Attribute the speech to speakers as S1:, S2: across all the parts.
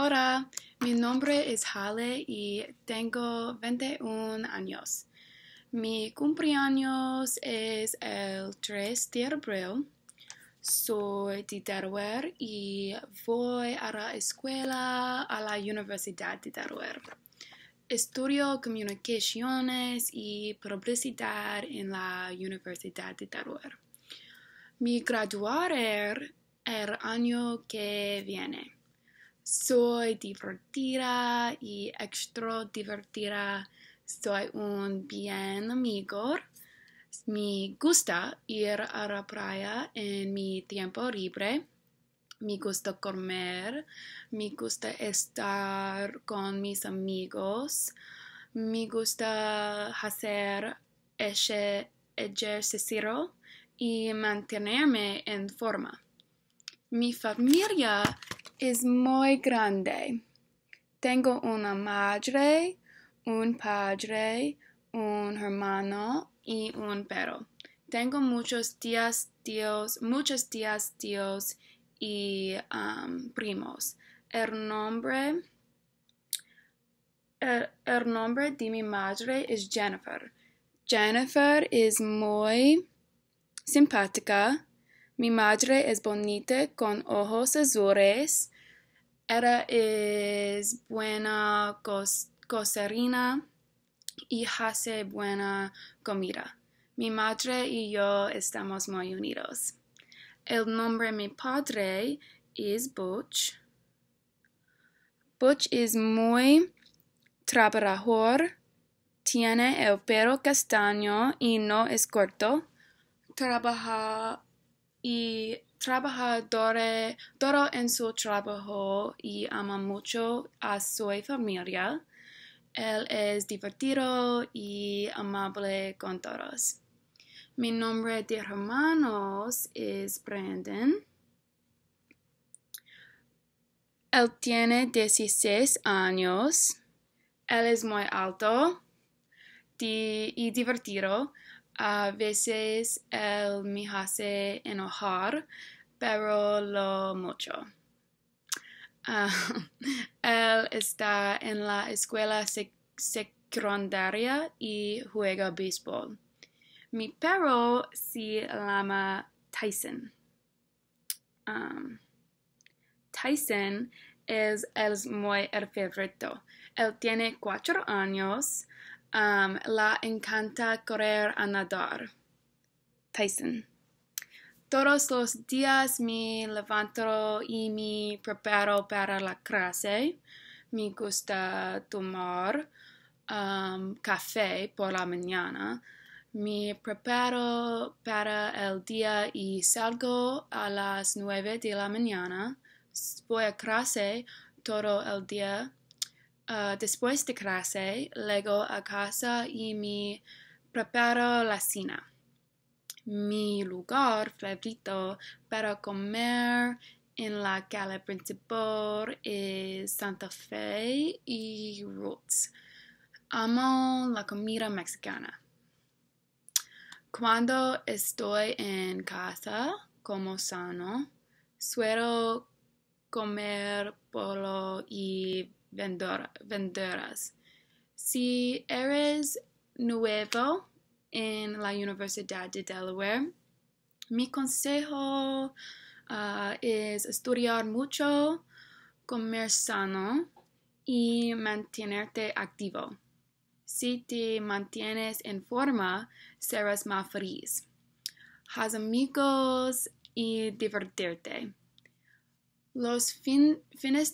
S1: Hola, mi nombre es Hale y tengo 21 años. Mi cumpleaños es el 3 de abril. Soy de Delaware y voy a la escuela a la Universidad de Delaware. Estudio comunicaciones y publicidad en la Universidad de Mi Me graduaré er, el año que viene. soy divertida y extra divertida soy un bien amigo me gusta ir a la playa en mi tiempo libre me gusta comer me gusta estar con mis amigos me gusta hacer ese ejercicio y mantenerme en forma Mi familia es muy grande. Tengo una madre, un padre, un hermano y un perro. Tengo muchos tías, tíos, muchos tías, tíos y um, primos. El nombre, el, el nombre de mi madre es Jennifer. Jennifer es muy simpática. Mi madre es bonita con ojos azules era es buena coserina y hace buena comida. Mi madre y yo estamos muy unidos. El nombre de mi padre es Butch. Butch es muy trabajador, tiene el pelo castaño y no es corto. Trabaja y trabaja duro en su trabajo y ama mucho a su familia. Él es divertido y amable con todos. Mi nombre de hermanos es Brandon. Él tiene 16 años. Él es muy alto y divertido. A veces él me hace enojar, pero lo mucho. Ah, él está en la escuela secundaria y juega béisbol. Mi perro se llama Tyson. Um, Tyson es, el muy el favorito. Él tiene cuatro años la encanta correr a nadar. Tyson. Todos los días me levanto y me preparo para la clase. Me gusta tomar café por la mañana. Me preparo para el día y salgo a las nueve de la mañana. Voy a clase todo el día Ah, después de clase, llego a casa y me preparo la cena. Mi lugar favorito para comer en la calle principal es Santa Fe y Roots. Amo la comida mexicana. Cuando estoy en casa, como sano, suelo comer polo y si eres nuevo en la Universidad de Delaware, mi consejo ah, es estudiar mucho, comer sano y mantenerte activo. Si te mantienes en forma, serás más feliz. Haz amigos y divertirte. Los fines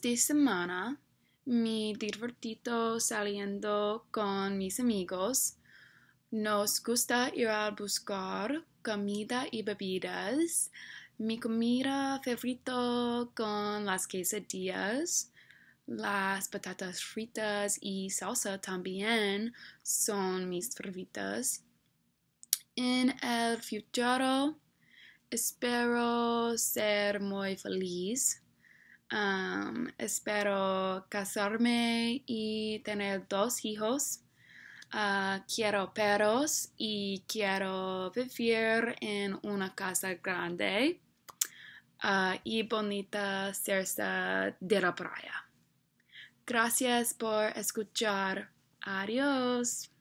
S1: de semana mi divertido saliendo con mis amigos. Nos gusta ir a buscar comida y bebidas. Mi comida favorita con las quesadillas, las patatas fritas y salsa también son mis favoritas. En el futuro espero ser muy feliz espero casarme y tener dos hijos. Ah, quiero perros y quiero vivir en una casa grande ah, y bonita cerca de la playa. Gracias por escuchar. Adiós.